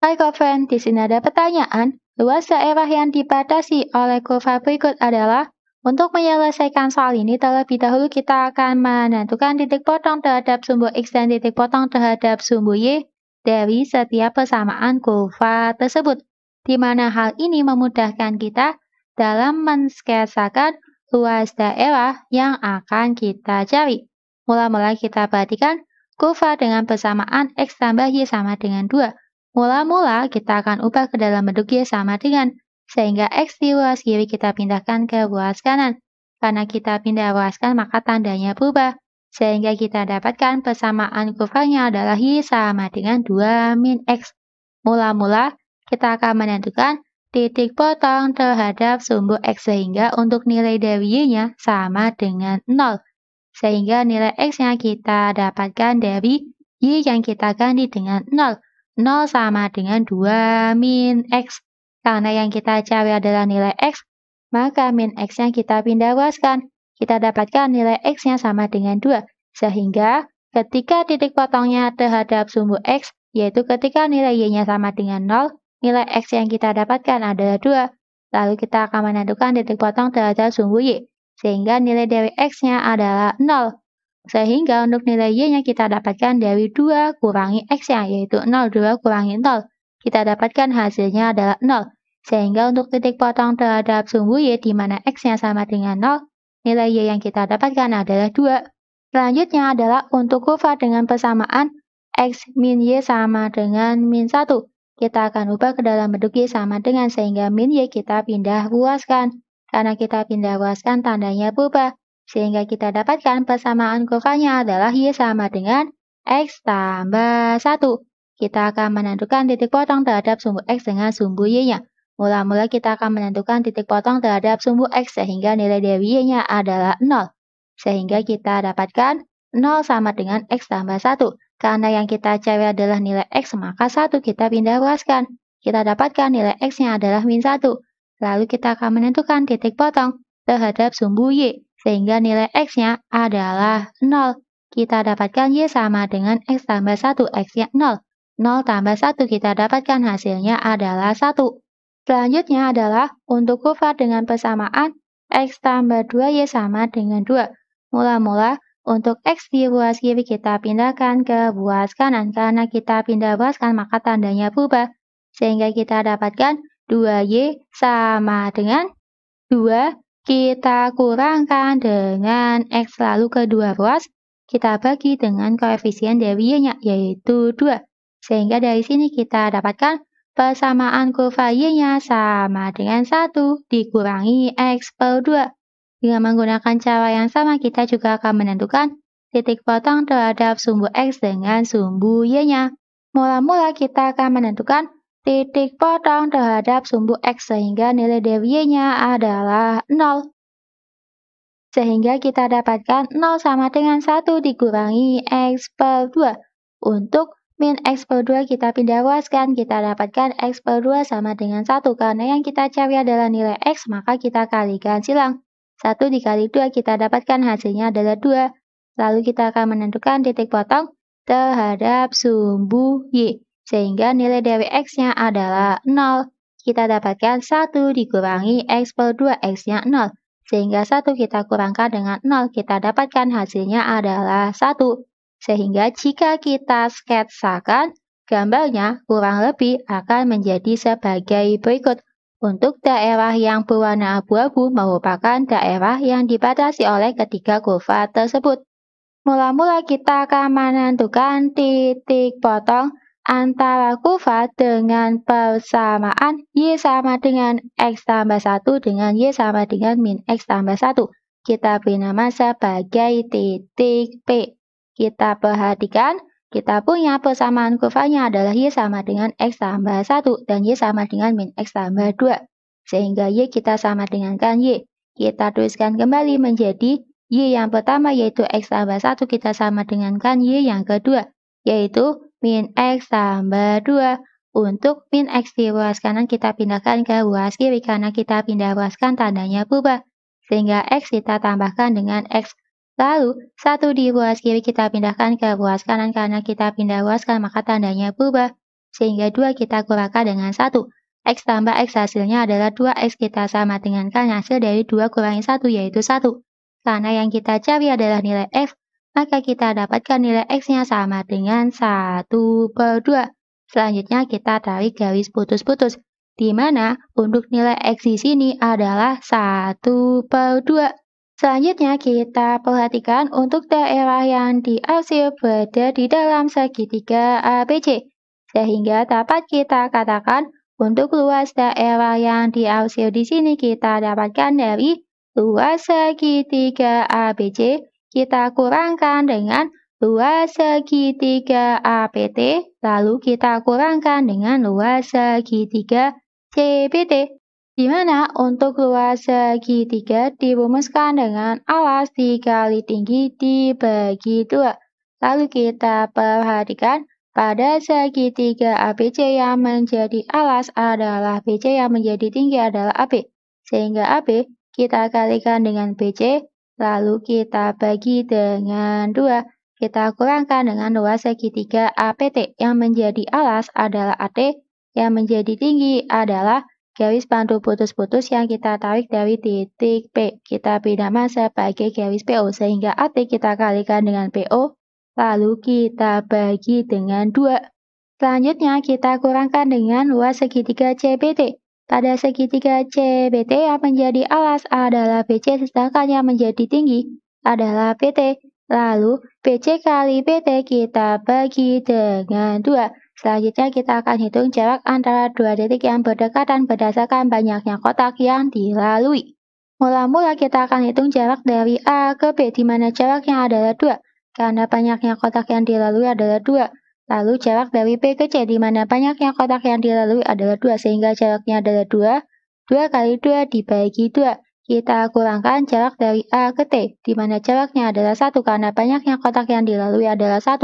Hai Koven, di sini ada pertanyaan. Luas daerah yang dibatasi oleh kurva berikut adalah untuk menyelesaikan soal ini, terlebih dahulu kita akan menentukan titik potong terhadap sumbu X dan titik potong terhadap sumbu Y dari setiap persamaan kurva tersebut, di mana hal ini memudahkan kita dalam mensketsakan luas daerah yang akan kita cari. Mula-mula kita perhatikan kurva dengan persamaan X tambah Y sama dengan 2 Mula-mula kita akan ubah ke dalam bentuk Y sama dengan, sehingga X di ruas kiri kita pindahkan ke ruas kanan. Karena kita pindah kanan maka tandanya berubah, sehingga kita dapatkan persamaan kurvanya adalah Y sama dengan 2 min X. Mula-mula kita akan menentukan titik potong terhadap sumbu X sehingga untuk nilai dari Y-nya sama dengan 0. Sehingga nilai X yang kita dapatkan dari Y yang kita ganti dengan 0. 0 sama dengan 2 min X. Karena yang kita cari adalah nilai X, maka min x yang kita pindah luaskan. Kita dapatkan nilai X-nya sama dengan 2. Sehingga ketika titik potongnya terhadap sumbu X, yaitu ketika nilai Y-nya sama dengan 0, nilai X yang kita dapatkan adalah 2. Lalu kita akan menentukan titik potong terhadap sumbu Y, sehingga nilai dari X-nya adalah 0. Sehingga untuk nilai Y-nya kita dapatkan dari 2 kurangi x yang yaitu 2 kurangi 0. Kita dapatkan hasilnya adalah 0. Sehingga untuk titik potong terhadap sumbu Y di mana X-nya sama dengan 0, nilai Y yang kita dapatkan adalah 2. Selanjutnya adalah untuk kurva dengan persamaan X min Y sama dengan min 1. Kita akan ubah ke dalam bentuk Y sama dengan sehingga min Y kita pindah ruaskan. Karena kita pindah ruaskan tandanya berubah. Sehingga kita dapatkan persamaan kurvanya adalah Y sama dengan X tambah 1. Kita akan menentukan titik potong terhadap sumbu X dengan sumbu Y-nya. Mula-mula kita akan menentukan titik potong terhadap sumbu X sehingga nilai dari Y-nya adalah 0. Sehingga kita dapatkan 0 sama dengan X tambah 1. Karena yang kita cari adalah nilai X, maka 1 kita pindah luaskan. Kita dapatkan nilai X-nya adalah min 1. Lalu kita akan menentukan titik potong terhadap sumbu Y. Sehingga nilai X-nya adalah 0. Kita dapatkan Y sama dengan X tambah 1, X-nya 0. 0 tambah 1 kita dapatkan hasilnya adalah 1. Selanjutnya adalah untuk kurva dengan persamaan X tambah 2Y sama dengan 2. Mula-mula untuk X di buas kiri kita pindahkan ke buas kanan karena kita pindah buas kanan maka tandanya berubah. Sehingga kita dapatkan 2Y sama dengan 2 kita kurangkan dengan X lalu kedua ruas, kita bagi dengan koefisien dari Y-nya, yaitu 2. Sehingga dari sini kita dapatkan persamaan kurva Y-nya sama dengan 1 dikurangi X per 2. Dengan menggunakan cara yang sama, kita juga akan menentukan titik potong terhadap sumbu X dengan sumbu Y-nya. Mula-mula kita akan menentukan titik potong terhadap sumbu X sehingga nilai DY-nya adalah 0. Sehingga kita dapatkan 0 sama dengan 1 dikurangi X per 2. Untuk min X per 2 kita pindah ruaskan, kita dapatkan X per 2 sama dengan 1. Karena yang kita cari adalah nilai X, maka kita kalikan silang. 1 dikali 2 kita dapatkan hasilnya adalah 2. Lalu kita akan menentukan titik potong terhadap sumbu Y sehingga nilai dwx nya adalah 0. Kita dapatkan 1 dikurangi X per 2X-nya 0, sehingga 1 kita kurangkan dengan 0, kita dapatkan hasilnya adalah 1. Sehingga jika kita sketsakan, gambarnya kurang lebih akan menjadi sebagai berikut. Untuk daerah yang berwarna abu-abu merupakan daerah yang dibatasi oleh ketiga kurva tersebut. Mula-mula kita akan menentukan titik potong antara kuva dengan persamaan Y sama dengan X tambah 1 dengan Y sama dengan min X tambah 1. Kita beri nama sebagai titik P. Kita perhatikan, kita punya persamaan kurvanya adalah Y sama dengan X tambah 1 dan Y sama dengan min X tambah 2. Sehingga Y kita sama dengan kan Y. Kita tuliskan kembali menjadi Y yang pertama yaitu X tambah 1 kita sama dengan kan Y yang kedua, yaitu min X tambah 2. Untuk min X di ruas kanan kita pindahkan ke ruas kiri karena kita pindah ruas kan tandanya berubah. Sehingga X kita tambahkan dengan X. Lalu, satu di ruas kiri kita pindahkan ke ruas kanan karena kita pindah ruas kan maka tandanya berubah. Sehingga 2 kita kurangkan dengan 1. X tambah X hasilnya adalah 2X kita sama dengan kan hasil dari 2 kurangi 1 yaitu 1. Karena yang kita cari adalah nilai F, maka kita dapatkan nilai X-nya sama dengan 1 per 2. Selanjutnya kita tarik garis putus-putus, di mana untuk nilai X di sini adalah 1 per 2. Selanjutnya kita perhatikan untuk daerah yang diarsir berada di dalam segitiga ABC. Sehingga dapat kita katakan untuk luas daerah yang diarsir di sini kita dapatkan dari luas segitiga ABC kita kurangkan dengan 2 segitiga APT, lalu kita kurangkan dengan luas segitiga CPT. Di mana untuk luas segitiga dirumuskan dengan alas dikali tinggi dibagi dua. Lalu kita perhatikan pada segitiga ABC yang menjadi alas adalah BC yang menjadi tinggi adalah AB. Sehingga AB kita kalikan dengan BC Lalu kita bagi dengan 2. Kita kurangkan dengan 2 segitiga APT. Yang menjadi alas adalah AT. Yang menjadi tinggi adalah garis pandu putus-putus yang kita tarik dari titik P. Kita pindah masa sebagai garis PO. Sehingga AT kita kalikan dengan PO. Lalu kita bagi dengan 2. Selanjutnya kita kurangkan dengan luas segitiga CBT. Pada segitiga CBT, yang menjadi alas adalah BC sedangkan yang menjadi tinggi adalah PT. Lalu BC kali PT kita bagi dengan 2. Selanjutnya kita akan hitung jarak antara dua titik yang berdekatan berdasarkan banyaknya kotak yang dilalui. Mula-mula kita akan hitung jarak dari A ke B di mana jaraknya adalah 2. Karena banyaknya kotak yang dilalui adalah 2, Lalu jarak dari P ke C di mana banyaknya kotak yang dilalui adalah 2 sehingga jaraknya adalah 2. 2 kali 2 dibagi 2. Kita kurangkan jarak dari A ke T di mana jaraknya adalah 1 karena banyaknya kotak yang dilalui adalah 1.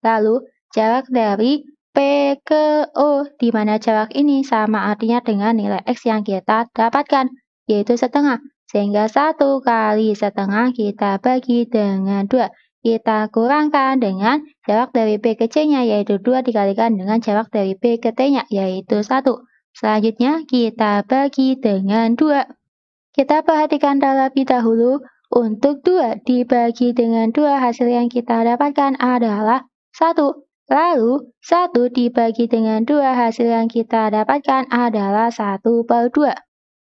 Lalu jarak dari P ke O di mana jarak ini sama artinya dengan nilai X yang kita dapatkan yaitu setengah. Sehingga 1 kali setengah kita bagi dengan 2 kita kurangkan dengan jarak dari P ke C-nya yaitu 2 dikalikan dengan jarak dari P ke T-nya yaitu 1. Selanjutnya kita bagi dengan 2. Kita perhatikan terlebih dahulu untuk 2 dibagi dengan 2 hasil yang kita dapatkan adalah 1. Lalu 1 dibagi dengan 2 hasil yang kita dapatkan adalah 1 per 2.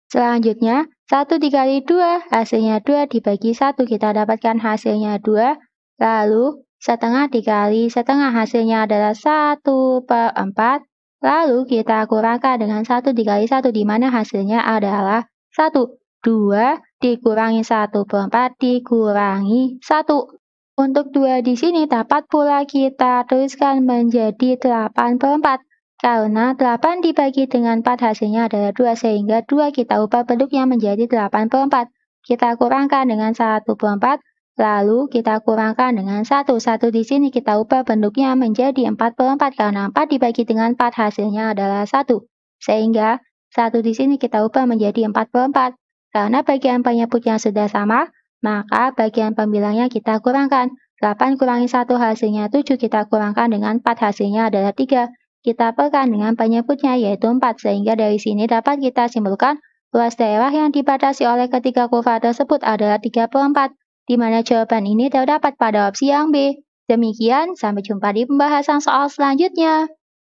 Selanjutnya 1 dikali 2 hasilnya 2 dibagi 1 kita dapatkan hasilnya 2. Lalu, setengah dikali setengah hasilnya adalah 1 per 4. Lalu kita kurangkan dengan 1 dikali 1 di mana hasilnya adalah 1. 2 dikurangi 1 per 4 dikurangi 1. Untuk 2 di sini dapat pula kita tuliskan menjadi 8 per 4. Karena 8 dibagi dengan 4 hasilnya adalah 2 sehingga 2 kita ubah bentuknya menjadi 8 per 4. Kita kurangkan dengan 1 per 4 Lalu kita kurangkan dengan 1. 1 di sini kita ubah bentuknya menjadi 44 karena 4 dibagi dengan 4 hasilnya adalah 1. Sehingga 1 di sini kita ubah menjadi 44. Karena bagian penyebutnya sudah sama, maka bagian pembilangnya kita kurangkan. 8 kurangi 1 hasilnya 7 kita kurangkan dengan 4 hasilnya adalah 3. Kita pekan dengan penyebutnya yaitu 4 sehingga dari sini dapat kita simpulkan luas daerah yang dibatasi oleh ketiga kurva tersebut adalah 34. 4 di mana jawaban ini terdapat pada opsi yang B. Demikian, sampai jumpa di pembahasan soal selanjutnya.